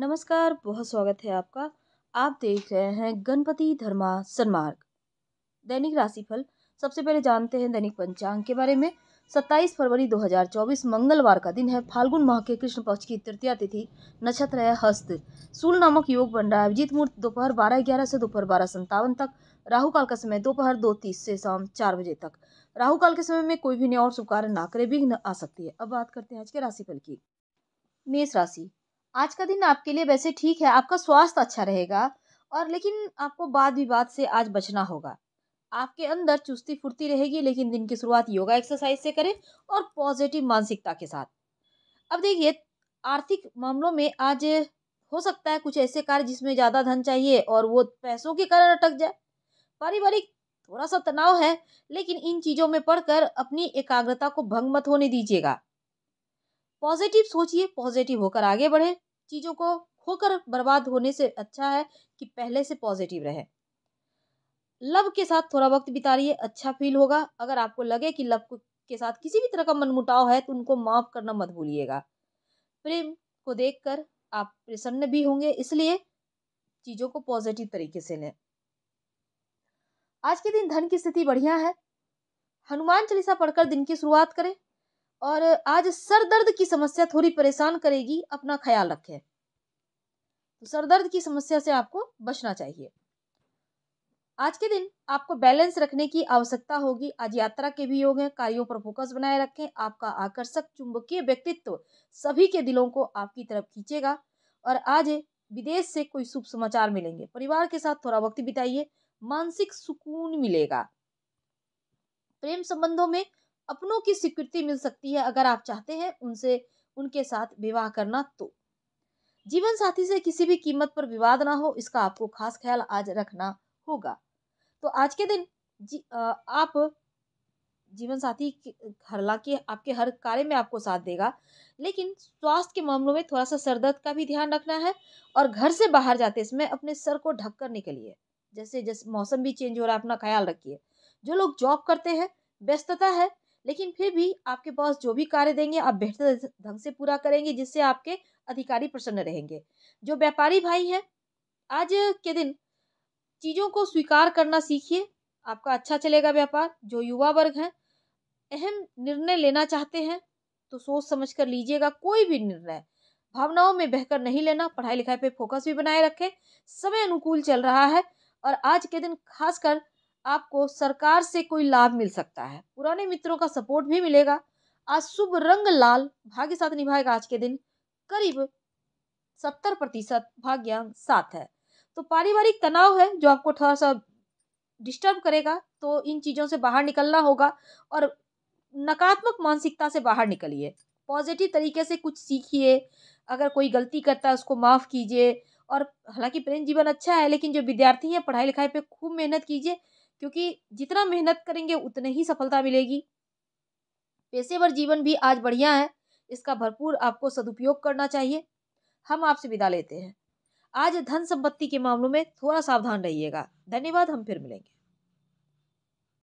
नमस्कार बहुत स्वागत है आपका आप देख रहे हैं गणपति धर्मा सन्मार्ग दैनिक राशिफल सबसे पहले जानते हैं दैनिक पंचांग के बारे में 27 फरवरी 2024 मंगलवार का दिन है फाल्गुन माह के कृष्ण पक्ष की तृतीया तिथि नक्षत्र है हस्त सूल नामक योग बन रहा है अभिजीत मुहूर्त दोपहर बारह ग्यारह से दोपहर बारह संतावन तक राहु काल का समय दोपहर दो तीस से शाम चार बजे तक राहु काल के समय में कोई भी न्याय और शुभ कार्य ना करे विघ्न आ सकती है अब बात करते हैं आज के राशिफल की मेष राशि आज का दिन आपके लिए वैसे ठीक है आपका स्वास्थ्य अच्छा रहेगा और लेकिन आपको वाद विवाद से आज बचना होगा आपके अंदर चुस्ती फुर्ती रहेगी लेकिन दिन की शुरुआत योगा एक्सरसाइज से करें और पॉजिटिव मानसिकता के साथ अब देखिए आर्थिक मामलों में आज हो सकता है कुछ ऐसे कार्य जिसमें ज़्यादा धन चाहिए और वो पैसों के कारण अटक जाए पारिवारिक थोड़ा सा तनाव है लेकिन इन चीज़ों में पढ़कर अपनी एकाग्रता को भंग मत होने दीजिएगा पॉजिटिव सोचिए पॉजिटिव होकर आगे बढ़े चीज़ों को खोकर बर्बाद होने से अच्छा है कि पहले से पॉजिटिव रहे लव के साथ थोड़ा वक्त बिता है अच्छा फील होगा अगर आपको लगे कि लव के साथ किसी भी तरह का मनमुटाव है तो उनको माफ़ करना मत भूलिएगा प्रेम को देखकर आप प्रसन्न भी होंगे इसलिए चीज़ों को पॉजिटिव तरीके से लें आज के दिन धन की स्थिति बढ़िया है हनुमान चालीसा पढ़कर दिन की शुरुआत करें और आज सर दर्द की समस्या थोड़ी परेशान करेगी अपना ख्याल रखें तो सर दर्द की समस्या से आपको बचना चाहिए आज के दिन आपको बैलेंस रखने की आवश्यकता होगी आज यात्रा के भी योग हैं कार्यों पर फोकस बनाए रखें आपका आकर्षक चुंबकीय व्यक्तित्व सभी के दिलों को आपकी तरफ खींचेगा और आज विदेश से कोई शुभ समाचार मिलेंगे परिवार के साथ थोड़ा वक्त बिताइए मानसिक सुकून मिलेगा प्रेम संबंधों में अपनों की स्वीकृति मिल सकती है अगर आप चाहते हैं उनसे उनके साथ विवाह करना तो जीवन साथी से किसी भी कीमत पर विवाद ना हो इसका आपको खास ख्याल आज रखना होगा तो आज के दिन जी, आ, आप जीवन साथी हालांकि आपके हर कार्य में आपको साथ देगा लेकिन स्वास्थ्य के मामलों में थोड़ा सा सरदर्द का भी ध्यान रखना है और घर से बाहर जाते समय अपने सर को ढक कर निकलिए जैसे जैसे मौसम भी चेंज हो रहा है अपना ख्याल रखिए जो लोग जॉब करते हैं व्यस्तता है लेकिन फिर भी आपके बॉस जो भी कार्य देंगे आप बेहतर ढंग से पूरा करेंगे जिससे आपके अधिकारी प्रसन्न रहेंगे जो व्यापारी भाई हैं आज के दिन चीज़ों को स्वीकार करना सीखिए आपका अच्छा चलेगा व्यापार जो युवा वर्ग हैं अहम निर्णय लेना चाहते हैं तो सोच समझ कर लीजिएगा कोई भी निर्णय भावनाओं में बहकर नहीं लेना पढ़ाई लिखाई पे फोकस भी बनाए रखें समय अनुकूल चल रहा है और आज के दिन खासकर आपको सरकार से कोई लाभ मिल सकता है पुराने मित्रों का सपोर्ट भी मिलेगा आज शुभ रंग लाल भाग्य साथ निभाएगा आज के दिन करीब सत्तर प्रतिशत भाग्यांक सात है तो पारिवारिक तनाव है जो आपको थोड़ा सा डिस्टर्ब करेगा तो इन चीज़ों से बाहर निकलना होगा और नकारात्मक मानसिकता से बाहर निकलिए पॉजिटिव तरीके से कुछ सीखिए अगर कोई गलती करता है उसको माफ़ कीजिए और हालांकि प्रेम जीवन अच्छा है लेकिन जो विद्यार्थी हैं पढ़ाई लिखाई पे खूब मेहनत कीजिए क्योंकि जितना मेहनत करेंगे उतने ही सफलता मिलेगी पेशेवर जीवन भी आज बढ़िया है इसका भरपूर आपको सदुपयोग करना चाहिए हम आपसे विदा लेते हैं आज धन संपत्ति के मामलों में थोड़ा सावधान रहिएगा धन्यवाद हम फिर मिलेंगे